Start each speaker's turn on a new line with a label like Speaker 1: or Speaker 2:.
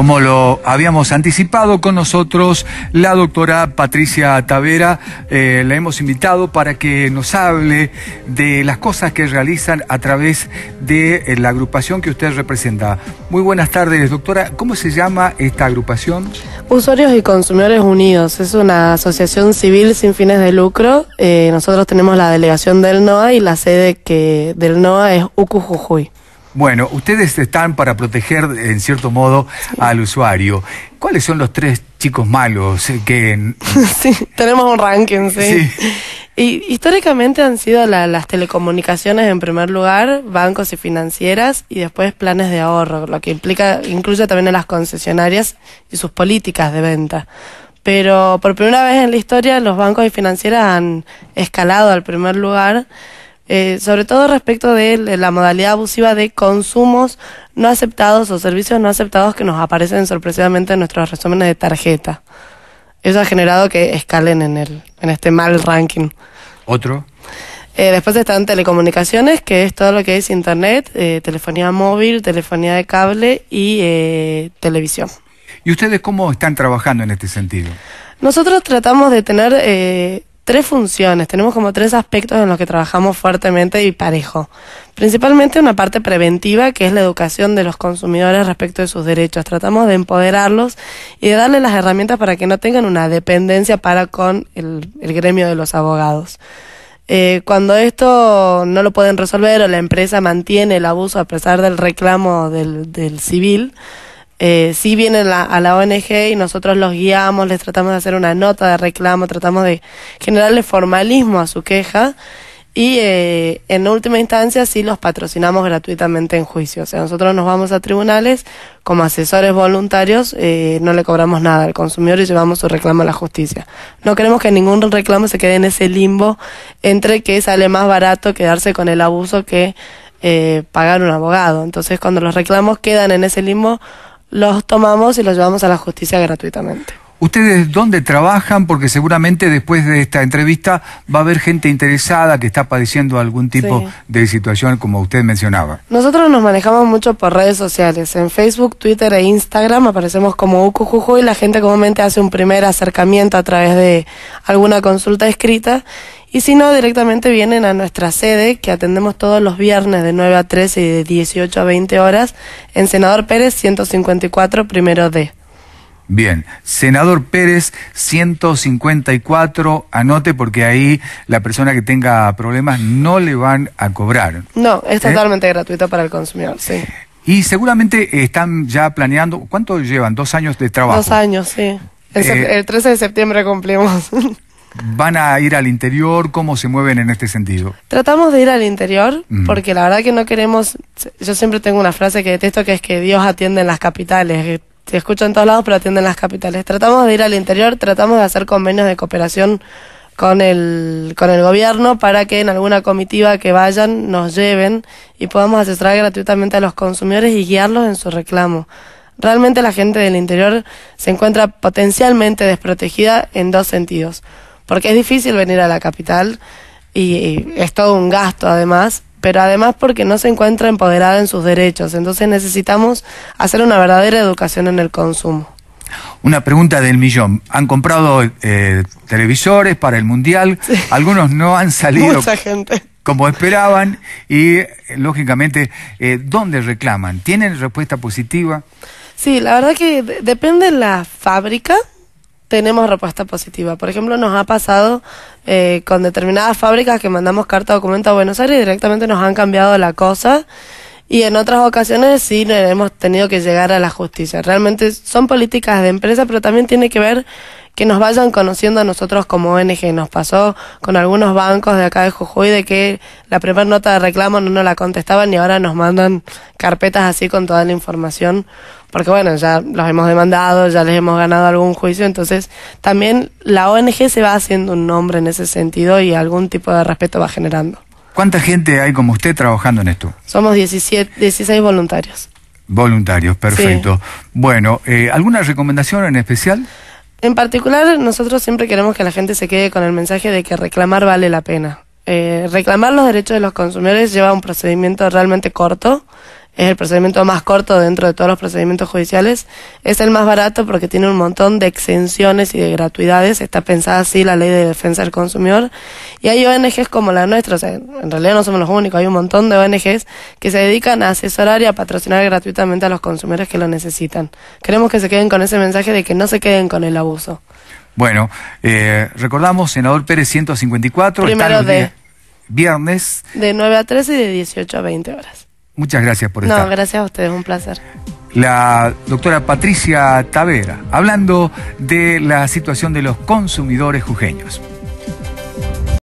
Speaker 1: Como lo habíamos anticipado con nosotros, la doctora Patricia Tavera eh, la hemos invitado para que nos hable de las cosas que realizan a través de eh, la agrupación que usted representa. Muy buenas tardes, doctora. ¿Cómo se llama esta agrupación?
Speaker 2: Usuarios y Consumidores Unidos. Es una asociación civil sin fines de lucro. Eh, nosotros tenemos la delegación del NOA y la sede que del NOA es Ucujujuy.
Speaker 1: Bueno, ustedes están para proteger en cierto modo al usuario. ¿Cuáles son los tres chicos malos eh, que...
Speaker 2: sí, tenemos un ranking, sí. históricamente han sido las telecomunicaciones en primer lugar, bancos y financieras, y después planes de ahorro, lo que implica, incluye también a las concesionarias y sus políticas de venta. Pero por primera vez en la historia los bancos y financieras han escalado al primer lugar. Eh, sobre todo respecto de la modalidad abusiva de consumos no aceptados o servicios no aceptados que nos aparecen sorpresivamente en nuestros resúmenes de tarjeta. Eso ha generado que escalen en, el, en este mal ranking. ¿Otro? Eh, después están telecomunicaciones, que es todo lo que es internet, eh, telefonía móvil, telefonía de cable y televisión.
Speaker 1: ¿Y ustedes cómo están trabajando en este sentido?
Speaker 2: Nosotros tratamos de tener tres funciones, tenemos como tres aspectos en los que trabajamos fuertemente y parejo. Principalmente una parte preventiva, que es la educación de los consumidores respecto de sus derechos. Tratamos de empoderarlos y de darles las herramientas para que no tengan una dependencia para con el, gremio de los abogados. Eh, cuando esto no lo pueden resolver o la empresa mantiene el abuso a pesar del reclamo del, del civil, eh, si vienen a la ONG y nosotros los guiamos, les tratamos de hacer una nota de reclamo, tratamos de generarle formalismo a su queja y eh, en última instancia sí los patrocinamos gratuitamente en juicio. O sea, nosotros nos vamos a tribunales como asesores voluntarios, eh, no le cobramos nada al consumidor y llevamos su reclamo a la justicia. No queremos que ningún reclamo se quede en ese limbo entre que sale más barato quedarse con el abuso que pagar un abogado. Entonces, cuando los reclamos quedan en ese limbo, los tomamos y los llevamos a la justicia gratuitamente.
Speaker 1: ¿Ustedes dónde trabajan? Porque seguramente después de esta entrevista va a haber gente interesada que está padeciendo algún tipo de situación como usted mencionaba.
Speaker 2: Nosotros nos manejamos mucho por redes sociales. En Facebook, Twitter e Instagram aparecemos como Ucujuju y la gente comúnmente hace un primer acercamiento a través de alguna consulta escrita. Y si no, directamente vienen a nuestra sede que atendemos todos los viernes de 9 a 13 y de 18 a 20 horas en Senador Pérez 154, primero D.
Speaker 1: Bien, senador Pérez 154, anote porque ahí la persona que tenga problemas no le van a cobrar.
Speaker 2: No, es ¿Eh? totalmente gratuito para el consumidor, sí.
Speaker 1: Y seguramente están ya planeando, ¿cuánto llevan? ¿Dos años de trabajo? Dos
Speaker 2: años, sí. El, 13 eh, de septiembre cumplimos.
Speaker 1: ¿Van a ir al interior? ¿Cómo se mueven en este sentido?
Speaker 2: Tratamos de ir al interior mm. porque la verdad que no queremos, yo siempre tengo una frase que detesto que es que Dios atiende en las capitales, se escucha en todos lados, pero atienden las capitales. Tratamos de ir al interior, tratamos de hacer convenios de cooperación con el, con el gobierno para que en alguna comitiva que vayan nos lleven y podamos asesorar gratuitamente a los consumidores y guiarlos en su reclamo. Realmente la gente del interior se encuentra potencialmente desprotegida en dos sentidos, porque es difícil venir a la capital y es todo un gasto además pero además porque no se encuentra empoderada en sus derechos. Entonces necesitamos hacer una verdadera educación en el consumo.
Speaker 1: Una pregunta del millón. Han comprado eh, televisores para el Mundial, algunos no han salido. como esperaban y eh, lógicamente eh, dónde reclaman tienen respuesta positiva
Speaker 2: sí la verdad que depende de la fábrica tenemos respuesta positiva. Por ejemplo, nos ha pasado eh, con determinadas fábricas que mandamos carta documento a Buenos Aires y directamente nos han cambiado la cosa. Y en otras ocasiones sí hemos tenido que llegar a la justicia. Realmente son políticas de empresa, pero también tiene que ver que nos vayan conociendo a nosotros como ONG. Nos pasó con algunos bancos de acá de Jujuy de que la primera nota de reclamo no nos la contestaban y ahora nos mandan carpetas así con toda la información, porque bueno, ya los hemos demandado, ya les hemos ganado algún juicio, entonces también la ONG se va haciendo un nombre en ese sentido y algún tipo de respeto va generando. ¿Cuánta
Speaker 1: gente hay como usted trabajando en esto?
Speaker 2: Somos 17, 16 voluntarios.
Speaker 1: Voluntarios, perfecto. Bueno, eh, ¿alguna recomendación en especial?
Speaker 2: En particular, nosotros siempre queremos que la gente se quede con el mensaje de que reclamar vale la pena. Eh, reclamar los derechos de los consumidores lleva un procedimiento realmente corto es el procedimiento más corto dentro de todos los procedimientos judiciales, es el más barato porque tiene un montón de exenciones y de gratuidades, está pensada así la ley de defensa del consumidor, y hay ONGs como la nuestra, en realidad no somos los únicos, hay un montón de ONGs que se dedican a asesorar y a patrocinar gratuitamente a los consumidores que lo necesitan. Queremos que se queden con ese mensaje de que no se queden con el abuso.
Speaker 1: Bueno, eh, recordamos, senador Pérez 154, Primero de, viernes.
Speaker 2: De 9 a 13 y de 18 a 20 horas.
Speaker 1: Muchas gracias por estar. No,
Speaker 2: gracias a ustedes, un placer.
Speaker 1: La doctora Patricia Tavera, hablando de la situación de los consumidores jujeños.